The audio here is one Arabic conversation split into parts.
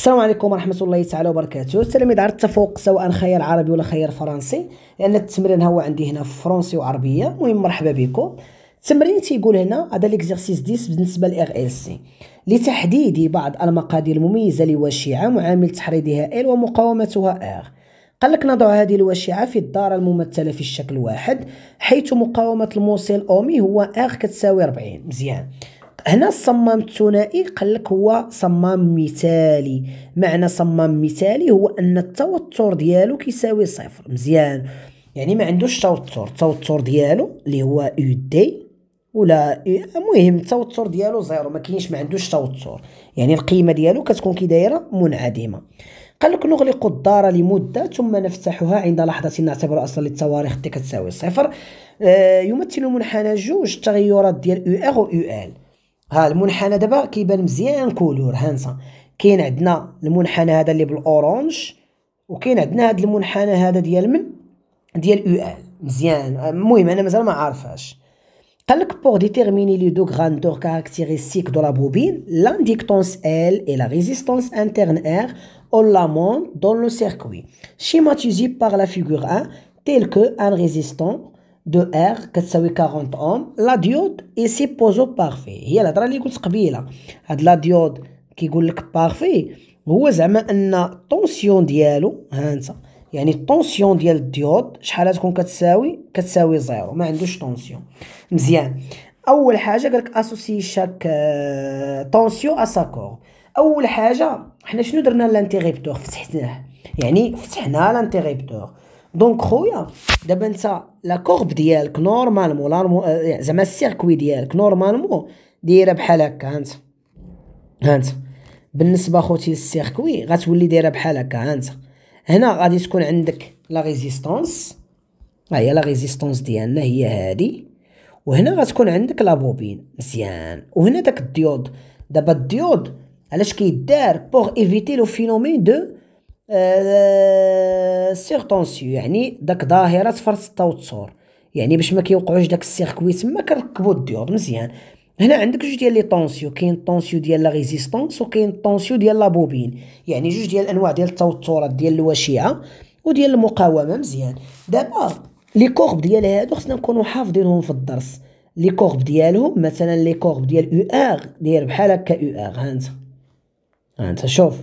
السلام عليكم ورحمه الله تعالى وبركاته التلاميذ عرض التفوق سواء خيار عربي ولا خيار فرنسي لان التمرين هو عندي هنا في فرنسي وعربيه المهم مرحبا بكم التمرين تيقول هنا هذا ليكزيرسيس 10 بالنسبه للاغ ال سي لتحديد بعض المقادير المميزه لواشعه معامل تحريضها ال ومقاومتها ار قال لك نضع هذه الواشعة في الدارة الممثلة في الشكل واحد حيث مقاومة الموصل أومي هو آخ كتساوي 40 مزيان هنا الصمام الثنائي قال لك هو صمام مثالي معنى صمام مثالي هو ان التوتر ديالو كيساوي صفر مزيان يعني ما عندوش توتر التوتر ديالو اللي هو او دي ولا e. المهم التوتر ديالو زيرو ما كاينش ما عندوش توتر يعني القيمه ديالو كتكون كي دايره منعدمه قال لك نغلق الدار لمده ثم نفتحها عند لحظه نعتبر اصلا التواريخ اللي كتساوي صفر آه يمثل منحنى جوج التغيرات ديال او ار و يو ال ها المنحنى دابا كيبان مزيان كولور هانسا كاين عندنا المنحنى هذا اللي بالاورانج وكاين عندنا هاد المنحنى هذا ديال من ديال او ال مزيان المهم انا مازال ما عارفاش قال لك بور ديتيرميني لي دو غراندور كاركتيريستيك دو لا بوبين لانديكتونس ال اي لا ريزيستونس انترن ار او لا مون دون لو سيركوي شيماتيزي بار لا فيغور 1 تيل كو ان ريزيستون دو ار كتساوي 40 اوم لا ديود اي سي بوزو بارفي هي الهضره اللي قلت قبيله هاد لا ديود كيقول لك بارفي هو زعما ان الطونسيون ديالو ها انت يعني الطونسيون ديال الديود شحال تكون كتساوي كتساوي زيرو ما عندوش طونسيون مزيان اول حاجه قالك اسوسي شاك طونسيون ا ساكور اول حاجه حنا شنو درنا لانتيغيبتور فتحناه يعني فتحنا لانتيغيبتور دونك خويا دابا انت لا كورب ديالك نورمالمون آه، يعني زعما السيركوي ديالك نورمالمون دايره بحال هكا انت انت بالنسبه خوتي للسيركوي غتولي دايره بحال هكا انت هنا غادي تكون عندك لا ريزيستونس ها آه، هي لا ريزيستونس ديالنا هي هادي وهنا غتكون عندك لا بوبين مزيان وهنا داك الديود دابا الديود علاش كيدار بوغ ايفيتي لو فينومين دو آه، سيغتونسيو يعني داك ظاهره فرط التوتر يعني باش ما كيوقعوش داك السيركوي تما كنركبو الديود مزيان هنا عندك جوج ديال لي طونسيو كاين طونسيو ديال لا ريزيستونس وكاين طونسيو ديال لا بوبين يعني جوج ديال الانواع ديال التوترات ديال الوشيعه وديال المقاومه مزيان دابا لي كورب ديال هادو خصنا نكونوا حافظينهم في الدرس لي كورب ديالهم مثلا لي كورب ديال او ار داير بحال هكا او ار ها انت ها انت شوف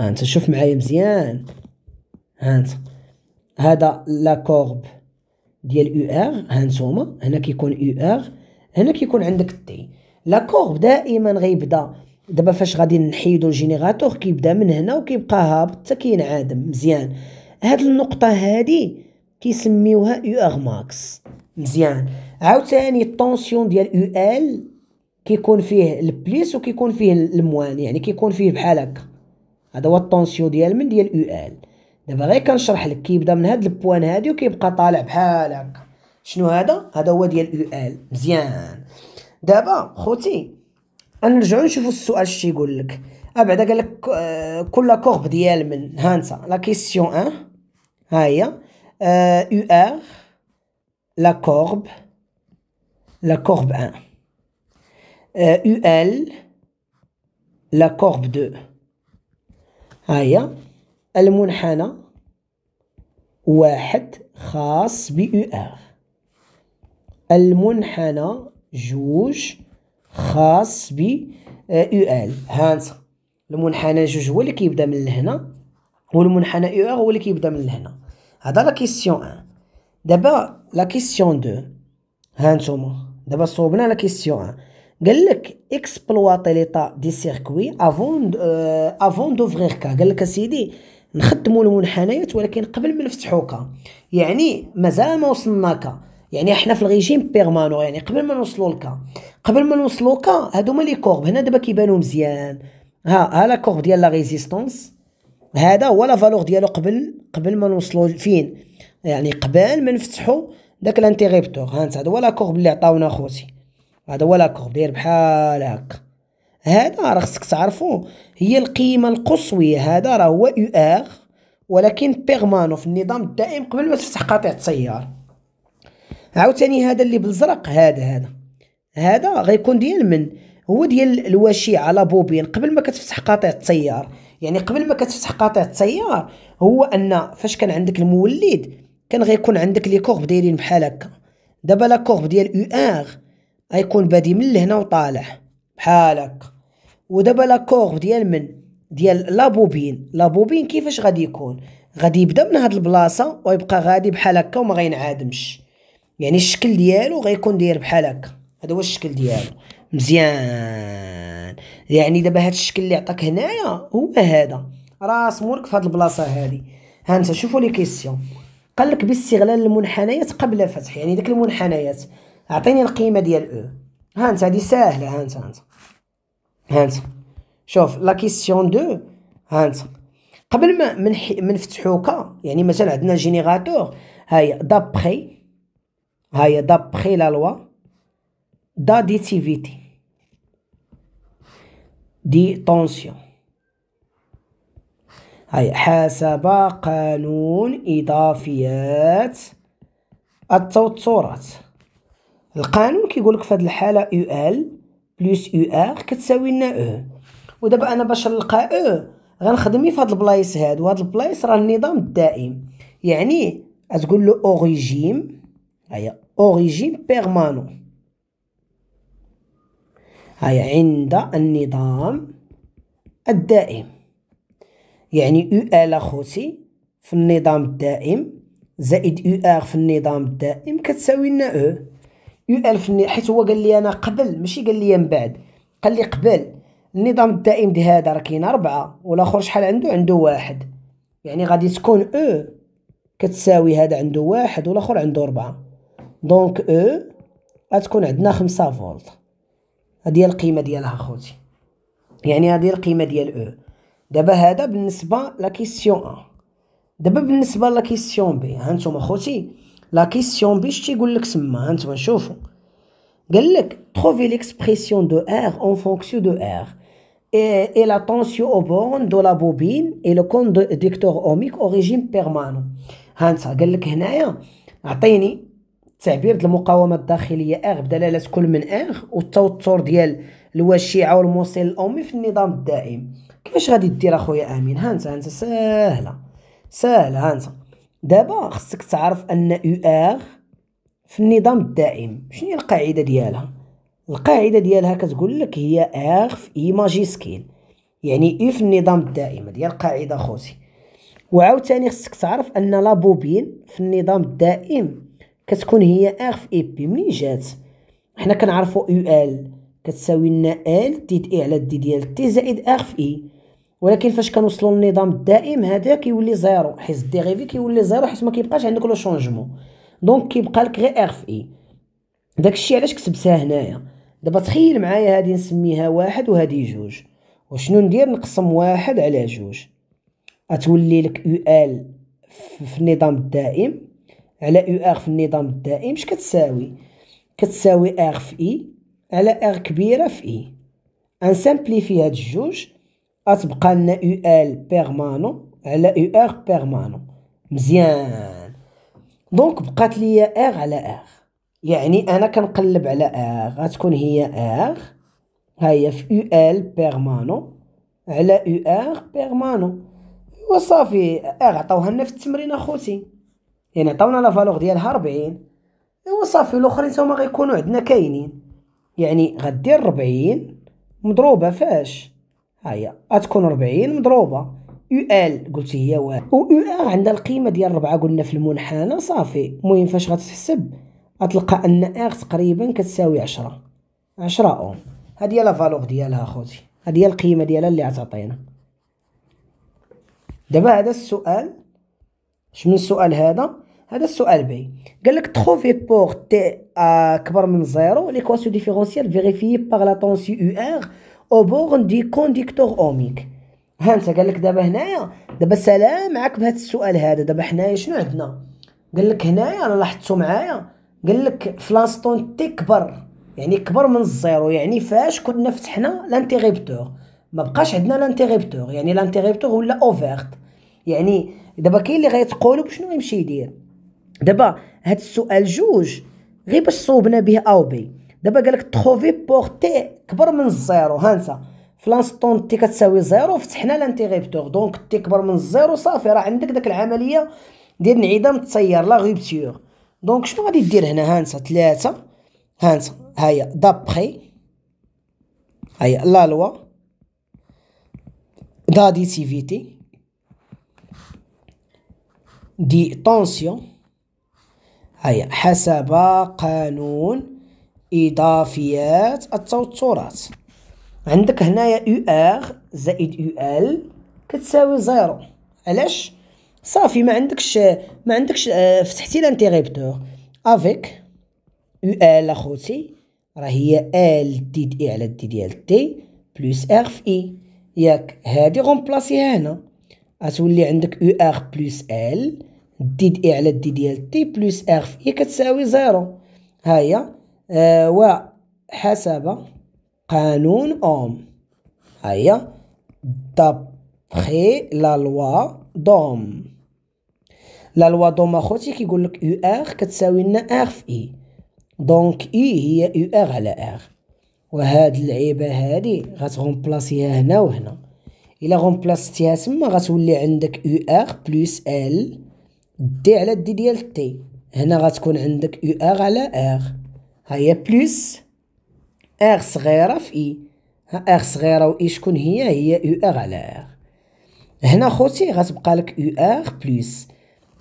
هانت شوف معايا مزيان هانت هذا لا كورب ديال او ار هانتوما هنا كيكون او ار هنا كيكون عندك تي لا كورب دائما غيبدا دابا فاش غادي نحيدو الجينيراتور كيبدا من هنا وكيبقى هابط حتى كينعدم مزيان هاد النقطه هادي كيسميوها او ار ماكس مزيان عاوتاني الطونسيون ديال او ال كيكون فيه البليس وكيكون فيه الموان يعني كيكون فيه بحال هكا هذا هو الطونسيون ديال من ديال او ال دابا غير كنشرح لك كيبدا من هاد البوان هادي وكيبقى طالع بحال هكا شنو هذا هذا هو ديال او ال مزيان دابا خوتي نرجعو نشوفو السؤال اش تيقول لك بعدا قال لك آه، كل كورب ديال من انت لا كيسيون 1 ها هي او آه، ار لا كورب لا كورب 1 او آه، ال لا كورب 2 هي المنحنى واحد خاص ب او ار المنحنى جوج خاص ب او آه، ال ها انت المنحنى جوج هو اللي كيبدا من لهنا والمنحنى او ار هو اللي كيبدا من لهنا هذا لا كيسيون 1 دابا لا كيسيون 2 ها نتوما دابا صوبنا لا كيسيون 1 قال لك اكسبلواطي ليطا دي سيركوي افون افون دوفغيغ كا قال لك اسيدي نخدموا المنحنيات ولكن قبل ما نفتحوكا يعني مازال ما وصلناكا يعني احنا في الريجيم بيرمانو يعني قبل ما نوصلوا لكا قبل ما نوصلوا لكا هادوما لي كورب هنا دابا كيبانو مزيان ها ها لا كورب ديال لا ريزيستونس هذا هو لا فالور ديالو قبل قبل ما نوصلوا فين يعني قبل ما نفتحوا داك لانتيغيبتور ها انت هذا هو لا كورب اللي عطاونا خوتي هذا هو لاكور داير بحال هكا هذا راه خصك تعرفو هي القيمه القصويه هذا راه هو يو ار ولكن بيرمانو في النظام الدائم قبل ما تفتح قاطع التيار عاوتاني هذا اللي بالزرق هذا هذا هذا غيكون ديال من هو ديال الوشيعه بوبين قبل ما كتفتح قاطع التيار يعني قبل ما كتفتح قاطع التيار هو ان فاش كان عندك المولد كان غيكون عندك لي كورب دايرين بحال هكا دابا لا كورب ديال يو ار غيكون بادي من لهنا وطالع بحال هكا ودابا لا كورف ديال من ديال لابوبين لابوبين كيفاش غادي يكون غادي يبدا من هاد البلاصه ويبقى غادي بحال هكا وما غينعادمش يعني الشكل ديالو غيكون داير بحال هكا هذا هو الشكل ديالو مزيان يعني دابا هاد الشكل اللي عطاك هنايا هو هذا راس مورك في هاد البلاصه هادي ها انت شوفوا لي كيسيون قال لك باستغلال المنحنيات قبل فتح يعني داك المنحنيات اعطيني القيمه ديال او هانت هادي ساهله هانت هانت هانت شوف لا كيسيون دو هانت قبل ما من كا يعني مثلا عندنا جينيراتور هاي دابخي هاي دابخي لا لوا داديتيفيتي دي طونسيون هاي حسب قانون إضافيات التوترات القانون كيقول لك في هذه الحاله يو ال بلس يو ار كتساوي لنا او e. ودابا انا باش نلقى او e، غنخدمي في هاد البلايص هذا وهاد البلايص راه النظام الدائم يعني غتقول له اوريجيم هيا اوريجيم بيرمانو هيا عند النظام الدائم يعني يو ال اخوتي في النظام الدائم زائد يو ار في النظام الدائم كتساوي لنا او e. يو الف حيت هو قال لي انا قبل ماشي قال لي من بعد قال لي قبل النظام الدائم ديال هذا راه كاين أربعة والاخر شحال عنده عنده واحد يعني غادي تكون او كتساوي هذا عنده واحد والاخر عنده أربعة دونك او غتكون عندنا خمسة فولت هذه القيمة ديالها خوتي يعني هذه القيمة ديال او دابا هذا بالنسبة لا كيسيون ا دابا بالنسبة لا كيسيون بي هانتوما خوتي لا كيسيون باش تيقول لك سما هانتوما نشوفو قال لك تروفي ليكسبريسيون دو ار اون فونكسيون دو ار لا طونسيون او بون دو لا بوبين اي لو كون دو ديكتور اوميك او ريجيم permanent هانتا قال لك هنايا اعطيني تعبير المقاومه الداخليه ار بدلاله كل من ار والتوتر ديال الوشيعه والموصل الاومي في النظام الدائم كيفاش غادي دير اخويا امين هانتا هانتا ساهله ساهله هانتا دابا خصك تعرف ان يو ار في النظام الدائم شنو هي القاعده ديالها القاعده ديالها كتقول لك هي ار في ايماجي سكيل يعني اي في النظام الدائم هذه القاعده خوتي وعاوتاني خصك تعرف ان لا بوبين في النظام الدائم كتكون هي ار في اي بي منين جات حنا كنعرفوا يو ال كتساوي لنا ال تي تي على دي ديال تي زائد ار في اي e. ولكن فاش كنوصلوا للنظام الدائم هذا كيولي زيرو حيت الديريفي كيولي زيرو حيت ما كيبقاش عندك لو شونجمون دونك كيبقى لك غير اف اي e. داكشي علاش كتبتها هنايا دابا تخيل معايا هادي نسميها واحد وهذه جوج وشنو ندير نقسم واحد على جوج غتولي لك يو ال في النظام الدائم على يو ار في النظام الدائم اش كتساوي كتساوي ار في اي على ار كبيره في اي e. سامبليفي هاد الجوج أسبق لنا يو ال بيرمانون على يو ار بيرمانون مزيان دونك بقات لي ار على ار يعني انا كنقلب على ار غتكون هي ار ها هي في يو ال بيرمانون على يو ار بيرمانون وصافي ار عطاوها لنا في التمرين اخوتي يعني عطاونا لا فالور ديالها 40 ايوا صافي الاخرين هما غيكونوا عندنا كاينين يعني غدير 40 مضروبه فاش ها هي غتكون 40 مضروبه يو ال قلت هي واحد و يو ار عندها القيمه ديال 4 قلنا في المنحنى صافي المهم فاش غتحسب غتلقى ان ار تقريبا كتساوي 10 10 اوم هادي هي لا فالور ديالها اخوتي هادي هي القيمه ديالها اللي عطاتينا دابا هذا السؤال شنو السؤال هذا هذا السؤال بي قال لك تروفي بور تي اكبر من زيرو ليكواسيون ديفيرونسيال فيريفي بار لا طونسي يو ار اوبورن دي كونديكتور اوميك انت قال لك دابا هنايا دابا سلام معاك بهذا السؤال هذا دابا حنايا شنو عندنا قال لك هنايا انا لاحظتو معايا قال لك فلانستون تي كبر يعني كبر من الزيرو يعني فاش كنا فتحنا لانتيغيبتور ما بقاش عندنا لانتيغيبتور يعني لانتيغيبتور ولا اوفيرت يعني دابا كاين اللي غيتقولوا شنو يمشي يدير دابا هاد السؤال جوج غير باش صوبنا به او بي دابا قالك تخوفي بوغ تي كبر من الزيرو هانسا في لانستون تي كتساوي زيرو فتحنا لانتيغيبتور دونك تي كبر من الزيرو صافي راه عندك داك العمليه ديال انعدام التيار لا غيبتيور دونك شنو غادي دير هنا هانسا ثلاثة هانسا هيا دابخي هيا لا لوا داديتيفيتي دي طونسيون هيا حسب قانون إضافيات التوترات عندك هنايا يو ار زائد يو ال كتساوي زيرو علاش صافي ما عندكش ما عندكش آه، فتحتي لانتيغيبتور افيك يو ال اخوتي راه هي ال دي دي على دي ديال تي بلس ار في e. ياك هادي غنبلاصيها هنا غتولي عندك يو ار بلس ال دي دي على دي ديال تي بلس ار في e كتساوي زيرو ها هي آه، وحسب قانون أوم هيا دابخي لا لوا دوم لا لوا دوم اخوتي كيقول لك يو اخ كتساوي لنا اخ في اي دونك اي هي يو اخ على اخ وهاد اللعيبه هادي غتغومبلاسيها هنا وهنا الا غومبلاصتيها تما غتولي عندك يو اخ بلس ال دي على دي ديال تي هنا غتكون عندك يو اخ على اخ ها هي بلس اغ صغيره في اي ها اغ صغيره و اي شكون هي هي او ار على اغ هنا خوتي غتبقى لك او ار بلس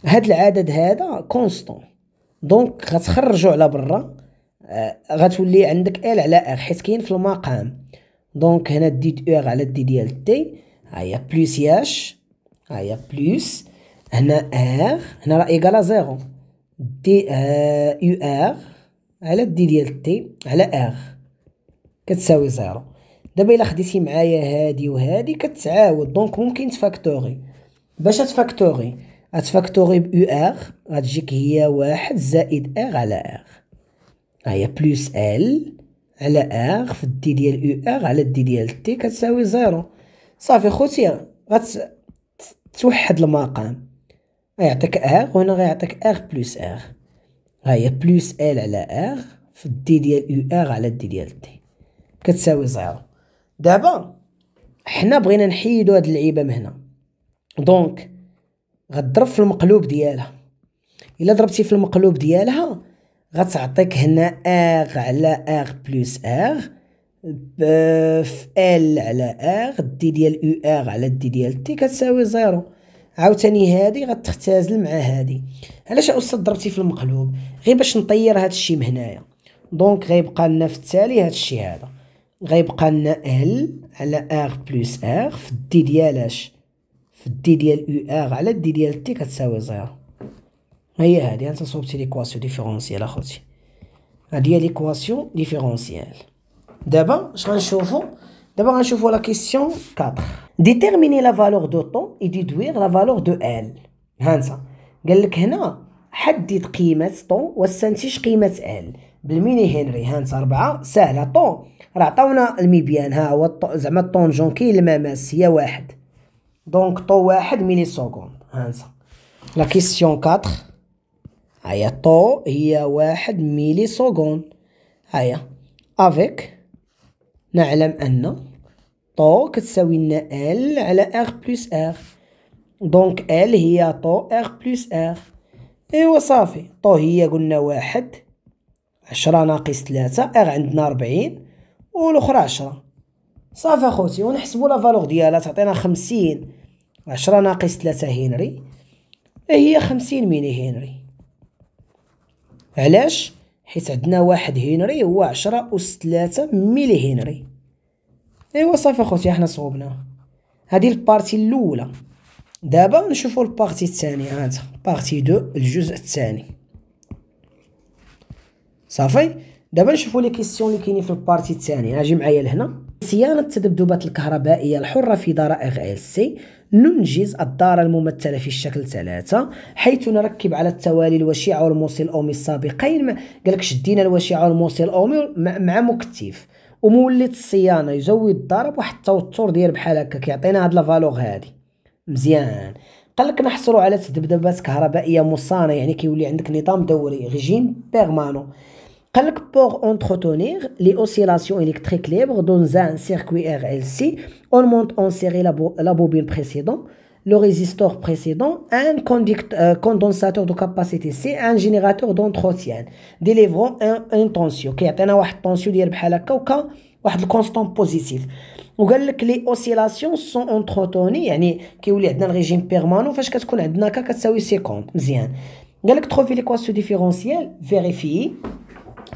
هاد العدد هذا كونستون دونك غتخرجو على برا آه، غتولي عندك ال على اغ حيت كاين في المقام دونك هنا ديت ار على دي ديال تي ها هي بلس ياش ها هي بلس هنا اغ هنا راه ايكالا زيرو دي او آه، اغ ار على الدي ديال تي على اغ كتساوي زيرو دابا الا خديتي معايا هادي وهادي كتعاود دونك ممكن تفاكتوري باش تفاكتوري غتفاكتوري ب او غتجيك هي واحد زائد اغ على اغ هي بلوس ال على اغ في الدي ديال او اغ على الدي ديال تي كتساوي زيرو صافي خوتي غتوحد المقام غيعطيك اغ وهنا غيعطيك اغ بلوس اغ ها هي بلوس ال على ار في الدي ديال او ار على الدي ديال تي كتساوي زيرو دابا حنا بغينا نحيدو هاد اللعيبه من هنا دونك غضرب في المقلوب ديالها الا ضربتي في المقلوب ديالها غتعطيك هنا ار على ار بلس ار في ال على ار دي ديال او ار على دي ديال تي كتساوي زيرو عاوتاني هادي غتختازل مع هادي علاش استاذ ضربتي في المقلوب غير باش نطير هاد الشيء من هنايا دونك غيبقى لنا في التالي هاد الشيء هذا غيبقى لنا ال على ار بلس ار في الدي ديال اش في الدي ديال او ار على الدي ديال تي كتساوي زيرو هي هادي انت صوبتي ليكواسيون ديفيرونسيال اخوتي هادي هي ليكواسيون ديفيرونسيال دابا اش غنشوفو دابا غنشوفو لا كيسيون question 4. Déterminer la valeur de temps et déduire la valeur de L. هانسا قال لك هنا حدد قيمة طون واستنتج قيمة ال بالميني هنري هانسا ربعة ساهله طون راه عطاونا الميبيان ها هو زعما الطونجون كاين المماس هي واحد دونك طو واحد ميلي سكوند هانسا لا كيسيون كاتر هيا طو هي واحد ميلي سكوند هيا افيك نعلم ان طو كتساوي لنا ال على ار بلس ار دونك ال هي طو ار بلس ار ايوا صافي طو هي قلنا واحد عشرة ناقص ثلاثة ار عندنا ربعين والاخرى عشرة صافي اخوتي ونحسبو لا فالور ديالها تعطينا خمسين عشرة ناقص ثلاثة هنري إيه هي خمسين ميلي هنري علاش حيت عندنا واحد هنري هو عشرة أس ثلاثة ميلي هنري ايوا صافي اخوتي حنا صوبناها هذه البارتي الاولى دابا نشوفوا البارتي الثانيه هانت بارتي دو الجزء الثاني صافي دابا نشوفوا لي كيسيون اللي كاينين في البارتي الثانيه اجي معايا لهنا صيانه التذبذبات الكهربائيه الحره في ضرائغ ال سي ننجز الدار الممثلة في الشكل ثلاثة حيث نركب على التوالي الوشيع والموصل الأومي السابقين قالك شدينا الوشيع والموصل الأومي مع مكتف ومولد الصيانه يزود الضرب واحد التوتر ديال بحال هكا كيعطينا هاد لافالوغ هادي مزيان قالك لك نحصلوا على تذبذبات كهربائيه مصانه يعني كيولي عندك نظام دوري ريجيم بيرمانون قالك بور انتروتونير لي اوسيلاسيون الكتريك ليبر دون زان سيركوي ار ال سي اون مونت اون سيري لا بوبين بريسيدون le résistor précédent, un euh, condensateur de capacité C, un générateur d'entretien, délivrant un, un tension. qui a un tension ديال بحال هكا وكا واحد الكونستون بوزيتيف وقال لك لي اوسيلاسيون سون اونتروتوني يعني كيولي عندنا الريجيم بيرمانون فاش كتكون عندنا هكا كتساوي 50 مزيان قال لك تروفي ليكواسيون ديفيرونسيال فيريفي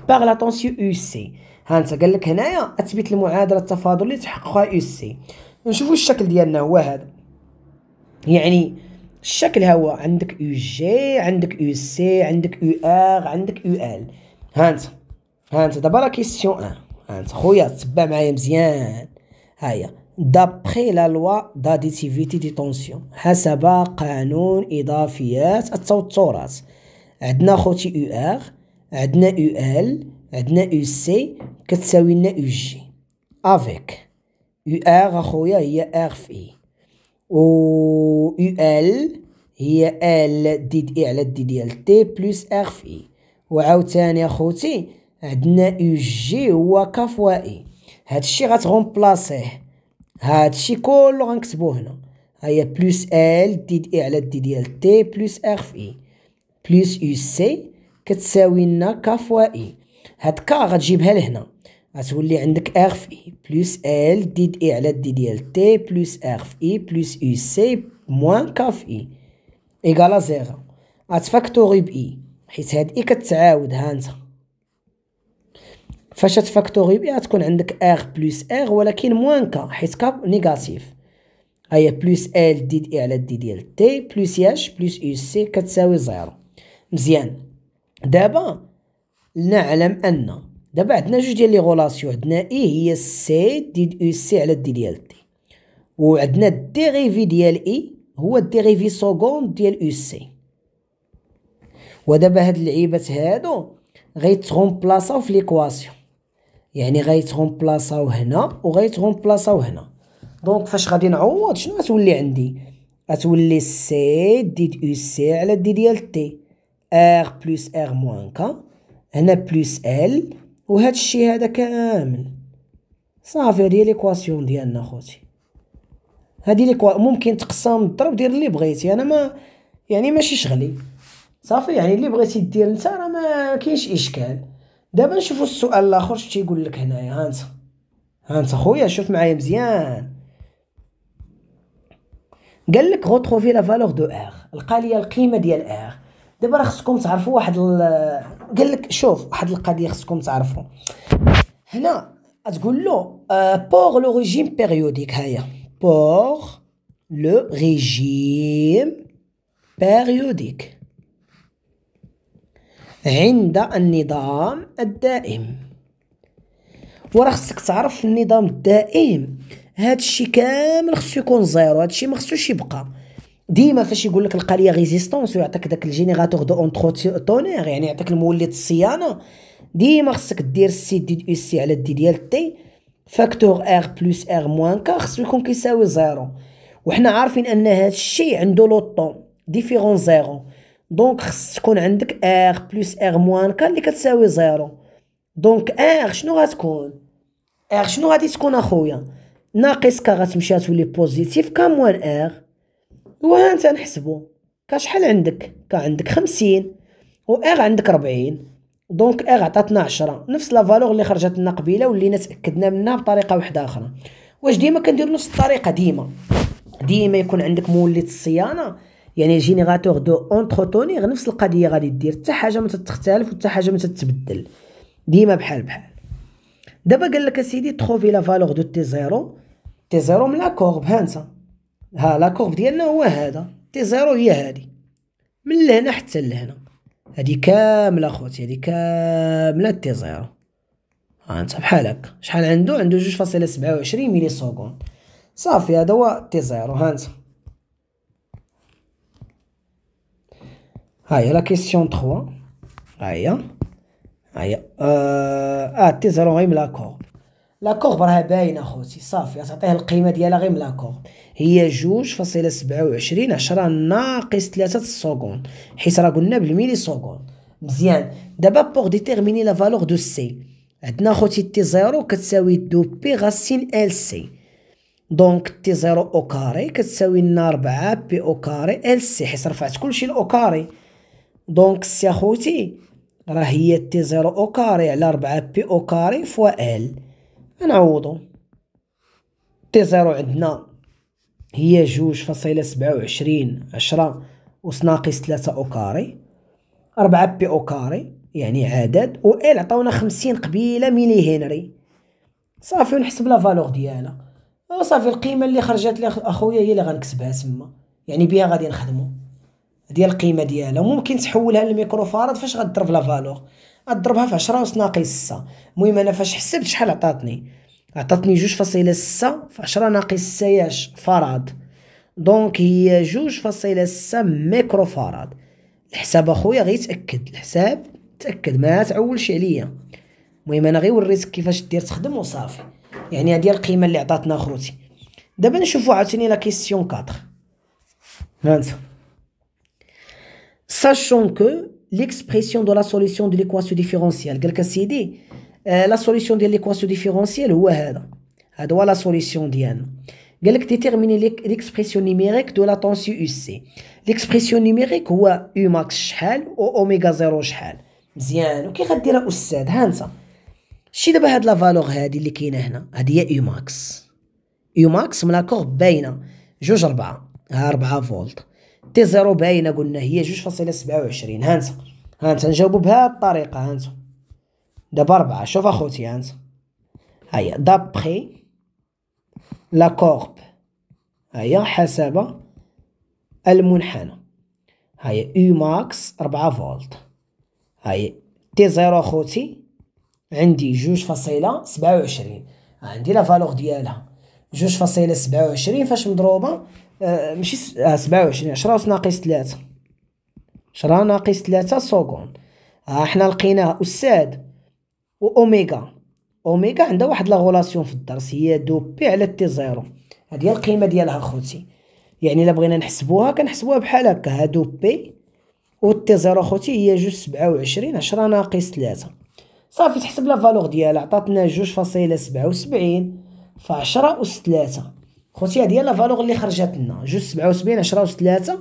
باغ لا طونسيون يو سي ها انت قال لك هنايا اثبت المعادله التفاضليه تحققها يو سي نشوفوا الشكل ديالنا هو هذا يعني الشكل هو عندك يو جي عندك يو سي عندك يو ار عندك يو ال ها انت ها انت دابا لا كيسيون ان ها انت خويا تبع معايا مزيان ها هي دابخي لا لوا داديتيفيتي دي طونسيون حسب قانون اضافيات التوترات عندنا خوتي يو ار عندنا يو ال عندنا يو سي كتساوي لنا يو جي افيك يو ار اخويا هي ار في و يو ال هي ال دي دي على دي ديال تي بلس ار في اي وعاوتاني اخوتي عندنا يو جي هو كفوا اي e. هادشي غتغومبلاصيه هادشي كله غنكتبو هنا هي بلس ال دي دي على دي ديال تي بلس ار في اي بلس يو سي كتساوي لنا كفوا اي e. هاد كا غتجيبها لهنا غتولي عندك دونك ار في اي بلس ال دي اي على دي ديال تي بلس ار في اي بلس يو سي موان كا في اي ايكالا زيرو غتفاكتوري باي حيت هاد اي كتعاود ها انت فاش تفاكتوري باي غتكون عندك ار بلس ار ولكن موان كا حيت كا نيجاتيف هي بلس ال دي اي على دي ديال تي بلس اش بلس يو سي كتساوي زيرو مزيان دابا نعلم ان دابا عندنا جوج ديال لي غولاسيون عندنا اي هي سي دي او سي على دي ديال تي وعندنا الديريفي ديال اي e هو الديريفي سكوند ديال او سي ودابا هاد اللعيبات هادو بلاصاو في ليكواسيون يعني بلاصاو هنا بلاصاو هنا دونك فاش غادي نعوض شنو غتولي عندي غتولي سي دي او سي على دي ديال تي ار بلس ار موان كا هنا بلس ال وهذا الشيء هذا كامل صافي هذه هي ليكواسيون ديالنا خوتي هذه ليكوا ممكن تقسم الضرب دير اللي بغيتي انا ما يعني ماشي شغلي صافي يعني اللي بغيتي دير انت راه ما كاينش اشكال دابا نشوفوا السؤال الاخر شتي يقول لك هنايا ها انت ها انت خويا شوف معايا مزيان قال لك غوتروفي لا فالور دو ار لقى لي القيمه ديال ار دابا راه خصكم تعرفوا واحد قال لك شوف واحد القضيه خصكم تعرفوا هنا تقول له بور لو ريجيم بيريوديك هيا بور لو ريجيم بيريوديك عند النظام الدائم وراه خصك تعرف النظام الدائم هادشي كامل خصو يكون زيرو هادشي ما خصوش يبقى ديما فاش يقول لك القليه ريزيستونس ويعطيك داك الجينيراتور دو اونتروتونير يعني يعطيك المولد الصيانه ديما خصك دير السي دي او سي على الدي ديال تي فاكتور ار بلس ار موان كا خصو يكون كيساوي زيرو وحنا عارفين ان هذا الشيء عنده لو طون ديفيرون زيرو دونك خص تكون عندك ار بلس ار موان كا اللي كتساوي زيرو دونك ار شنو غتكون ار شنو غادي تكون اخويا ناقص كا غتمشي غتولي بوزيتيف كا موان ار هو نتا نحسبو كشحال عندك كعندك خمسين و اغ عندك ربعين دونك اغ عطاتنا عشرة نفس لا فالور اللي خرجت لنا قبيله ولينا تاكدنا منها بطريقه واحده اخرى واش ديما كندير نفس الطريقه ديما ديما يكون عندك مولد الصيانه يعني جينيراتور دو اونتروتونيغ نفس القضيه غادي دير حتى حاجه ما تتختلف وحتى حاجه ما تتبدل ديما بحال بحال دابا قال لك اسيدي تخوفي لا فالور دو تي زيرو تي زيرو من لاكورب ها هانسه ها لا ديالنا هو هذا تي زيرو هي هادي من لهنا حتى لهنا هادي كامله اخوتي هادي كامله تي زيرو ها انت بحال هكا شحال عنده عنده جوج فاصله سبعة وعشرين ملي سكوند صافي هذا هو تي زيرو ها انت ها هي لا كيسيون 3 ها هي ها هي اه, آه، تي زيرو غير من لا لاكورب لا راها باينه اخوتي صافي تعطيه القيمه ديالها غير من لا هي جوج فاصلة سبعة وعشرين عشرة ناقص ثلاثة سكون حيت راه قلنا بالميلي سكون مزيان دابا بوغ ديتيغميني لا فالور دو سي عندنا خوتي تي زيرو كتساوي دو بي غاسين ال سي دونك تي زيرو او كاري كتساوي لنا ربعة بي او كاري ال سي حيت رفعت كلشي لاو كاري دونك سي اخوتي راه هي تي زيرو او كاري على ربعة بي او كاري فوا ال نعوضو تي زيرو عندنا هي جوج فاصلة سبعة وعشرين عشرة أس ناقص تلاتة أو كاري أربعة بي أو كاري يعني عدد و إل عطاونا خمسين قبيلة ميلي هنري صافي ونحسب لا فالوغ ديالها صافي القيمة اللي خرجت لي أخويا هي اللي غنكسبها تما يعني بها غادي نخدمو ديال القيمة ديالها وممكن تحولها للميكروفاراد فاش غضرب لا فالوغ غضربها في عشرة أس ناقص ستة المهم أنا فاش حسبت شحال عطاتني عطاتني جوج فاصلة ستة في عشرة ناقص سياش فراد دونك هي جوج فاصلة ستة ميكرو فراد الحساب اخويا غير تاكد الحساب تاكد ما تعولش عليا المهم انا غير وريتك كيفاش دير تخدم وصافي يعني هادي القيمه اللي عطاتنا خوتي دابا نشوفو عاوتاني لا كيسيون كاطخ هانت ساشون كو l'expression دو لا سوليسيون دو ليكواسيون ديفيرونسيال قالك اسيدي لا سوليسيون ديال ليكواسيون ديفيرونسييل هو هذا هذا هو لا سوليسيون ديالنا قال لك ديتيرميني ليكسبرسيون نيميريك دو لا طونسيون او سي ليكسبرسيون نيميريك هو او ماكس شحال و اوميغا زيرو شحال مزيان وكي غديرها استاذ ها انت شتي دابا هاد لا فالور هادي اللي كاينه هنا هادي هي او ماكس او ماكس من لاكور باينه جوج ربعة ها ربعة فولت تي زيرو باينه قلنا هي جوج فاصله سبعة وعشرين ها انت ها انت نجاوبو بهاد الطريقه ها انت دابا ربعة شوف اخوتي انت هيا دابخي لا كورب هيا حسب المنحنى هيا يو ماكس ربعة فولت هيا تي زيرو اخوتي عندي جوج فاصلة سبعة وعشرين عندي لا فالوغ ديالها جوج فاصلة سبعة وعشرين فاش مضروبة آه ماشي آه، سبعة وعشرين عشرة ناقص تلاتة عشرة ناقص تلاتة سكوند ها آه، حنا لقيناها أستاذ واوميغا اوميغا عندها واحد لاغولاسيون في الدرس هي دو بي على تي زيرو هذه هي القيمه ديالها خوتي يعني الا بغينا نحسبوها كنحسبوها بحال هكا هادو بي و تي زيرو خوتي هي جوج سبعة وعشرين عشرة ناقص ثلاثة صافي تحسب لا فالور ديالها عطاتنا جوج فاصلة سبعة وسبعين فعشرة أس ثلاثة خوتي هادي هي لا فالور اللي خرجت لنا جوج سبعة وسبعين عشرة أس ثلاثة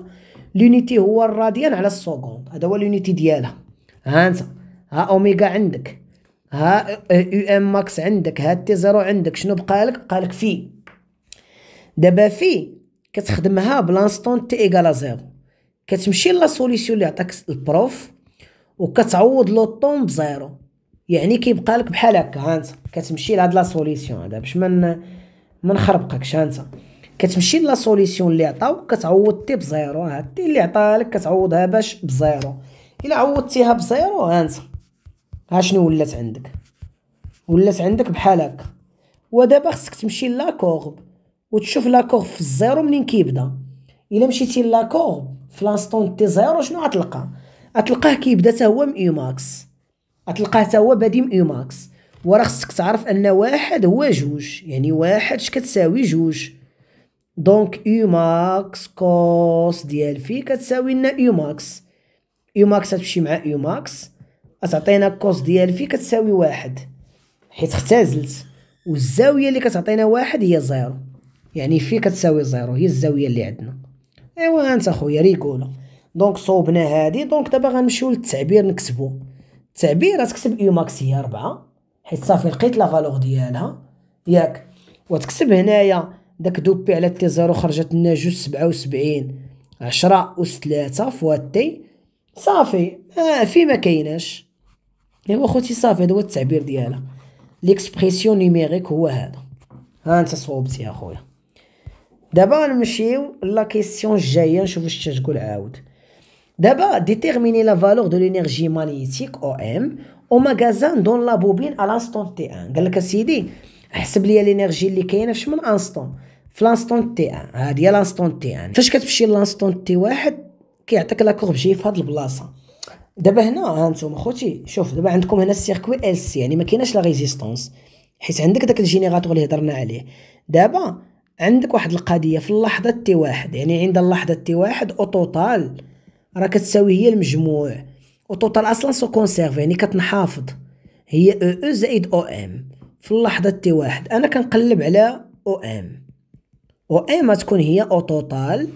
لونيتي هو الراديان على السكوند هذا هو لونيتي ديالها ها انت ها اوميغا عندك ها يو ام ماكس عندك ها تي زيرو عندك شنو بقالك بقالك في دابا في كتخدمها بلانستون تي ايكالا زيرو كتمشي لا سوليسيون اللي عطاك البروف وكتعوض لو طون بزيرو يعني كيبقى لك بحال هكا ها انت كتمشي لهاد لا سوليسيون هذا باش ما ما نخربقكش ها انت كتمشي لا سوليسيون اللي عطاو كتعوض تي بزيرو ها تي اللي عطاها لك كتعوضها باش بزيرو الا عوضتيها بزيرو ها انت ها شنو ولات عندك ولات عندك بحال هكا ودابا خصك تمشي لاكورب وتشوف لاكورب في الزيرو منين كيبدا الا مشيتي لاكورب في لانستون تي زيرو شنو غتلقى غتلقاه كيبدا حتى هو من ايماكس ماكس غتلقاه حتى هو بادي من ايماكس ماكس وراه خصك تعرف ان واحد هو جوج يعني واحد اش كتساوي جوج دونك يو ماكس كوس ديال في كتساوي لنا يو ماكس يو ماكس تمشي مع يو ماكس غتعطينا الكوس ديال في كتساوي واحد حيت اختزلت والزاويه اللي كتعطينا واحد هي زيرو يعني في كتساوي زيرو هي الزاويه اللي عندنا ايوا انت اخويا ريكولا دونك صوبنا هادي دونك دابا غنمشيو للتعبير نكتبو التعبير غتكتب اي ماكس هي 4 حيت صافي لقيت لا فالور ديالها ياك وتكتب هنايا داك دوبي على تي زيرو خرجت لنا جوج سبعة وسبعين عشرة أس تلاتة فوا تي صافي آه في ما كايناش ايوا خوتي صافي هذا هو التعبير ديالها ليكسبريسيون نيميريك هو هذا ها انت صوبتي اخويا دابا نمشيو لا كيسيون الجايه نشوف واش تقول عاود دابا ديتيرميني لا فالور دو لينيرجي مانيتيك او ام او ماغازان دون لا بوبين على انستون تي ان قال لك اسيدي حسب ليا لينيرجي اللي كاينه فاش من انستون في لانستون تي ان هادي هي لانستون تي ان فاش كتمشي لانستون تي واحد كيعطيك لا كورب جي في هاد البلاصه دابا هنا هانتوما خوتي شوف دابا عندكم هنا السيركوي ال سي يعني ما كايناش لا ريزيستونس حيت عندك داك الجينيراتور اللي هضرنا عليه دابا عندك واحد القضيه في اللحظه تي واحد يعني عند اللحظه تي واحد او توتال راه كتساوي هي المجموع او توتال اصلا سو كونسيرف يعني كتنحافظ هي او e او e زائد او ام في اللحظه تي واحد انا كنقلب على او ام او ام تكون هي او توتال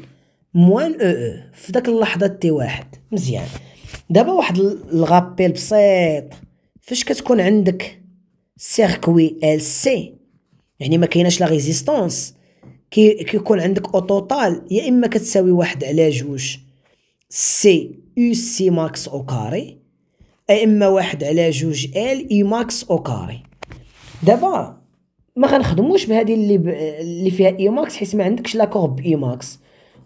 موان او او في داك اللحظه تي واحد مزيان دابا واحد الغابيل بسيط فاش كتكون عندك سيركوي ال سي يعني ما كايناش لا ريزيستونس كي كيكون عندك او توتال يا اما كتساوي واحد على جوج سي او سي ماكس او كاري يا اما واحد على جوج ال اي ماكس او كاري دابا ما غنخدموش بهذه اللي ب... اللي فيها اي e ماكس حيت ما عندكش لا كورب اي ماكس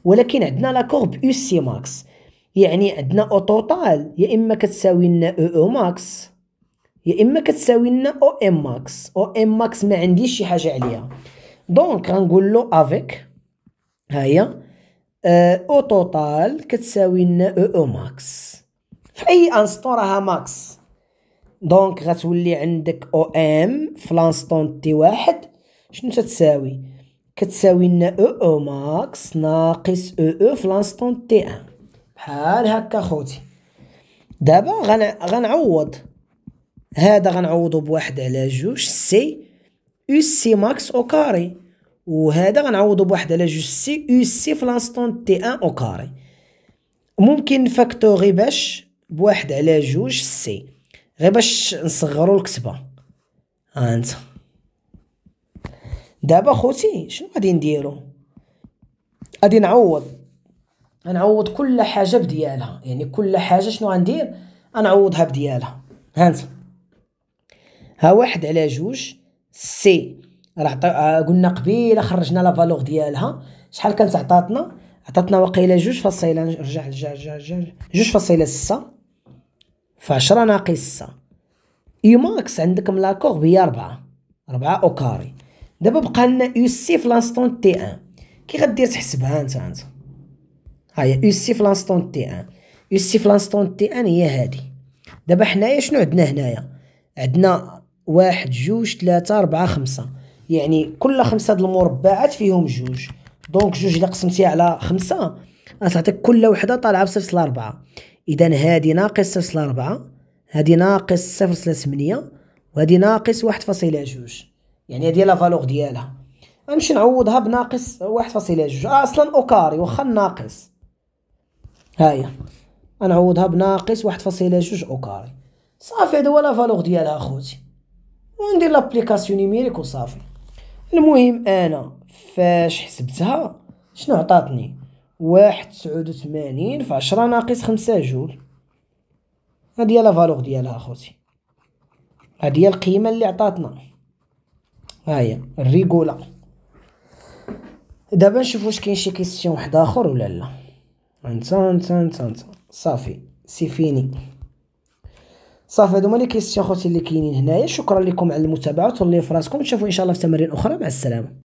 ولكن عندنا لا كورب او سي ماكس يعني عندنا او توتال يا اما كتساوي لنا او e او ماكس يا اما كتساوي لنا او ام ماكس او ام ماكس ما عنديش شي حاجه عليها دونك غنقول له افيك ها هي او آه، توتال كتساوي لنا او e او ماكس في اي انستون راها ماكس دونك غتولي عندك او ام في لانستون تي واحد شنو تتساوي كتساوي لنا او e او ماكس ناقص او او في لانستون تي ان بحال هكا خوتي دابا غن... غنعوض هذا غنعوضو بواحد على جوج سي او سي ماكس او كاري وهذا غنعوضو بواحد على جوج سي او سي في لانستون تي ان او كاري ممكن نفاكتوري باش بواحد على جوج سي غير باش نصغرو الكتبه انت دابا خوتي شنو غادي نديرو غادي نعوض غنعوض كل حاجه بديالها يعني كل حاجه شنو غندير غنعوضها بديالها هانت ها واحد على جوج سي راه آه، قلنا قبيله خرجنا لا فالور ديالها شحال كانت عطاتنا عطاتنا وقيله جوج فاصيلة نرجع رجع رجع رجع جوج فاصيلة ستة فعشرة ناقص ستة اي ماكس عندك من لاكوغ هي ربعة ربعة او كاري دابا بقالنا يو سي في لانستون تي ان كي غدير تحسبها انت انت هاهي يو سي في لانستون تي ان يو سي في لانستون تي ان هي هادي دابا حنايا شنو عندنا هنايا عندنا واحد جوج ثلاثة أربعة خمسة يعني كل خمسة د المربعات فيهم جوج دونك جوج إلا قسمتيها على خمسة غتعطيك كل وحدة طالعة بصفر سلسلة أربعة إذا هادي ناقص صفر سلسلة أربعة هادي ناقص صفر سلسلة ثمانية وهادي ناقص واحد فاصلة جوج يعني هادي لا فالور ديالها غنمشي نعوضها بناقص واحد فاصلة جوج آه، أصلا أوكاري واخا ناقص هاهي غنعوضها بناقص واحد فاصلة جوج او كاري صافي هذا هو لافالور ديالها اخوتي وندير لابليكاسيون نيميريك وصافي المهم انا فاش حسبتها شنو عطاتني واحد تسعود وثمانين في عشرة ناقص خمسة جول هادي هي لافالور ديالها اخوتي هادي هي القيمة اللي عطاتنا هاهي الريكولا دابا نشوف واش كاين شي كيستيون واحد اخر ولا لا انسان انسان انسان صافي سي فيني صافي هادو هما لي كيسيون خوتي اللي كاينين هنايا شكرا لكم على المتابعه تهلاو في راسكم نشوفو ان شاء الله في تمارين اخرى مع السلامه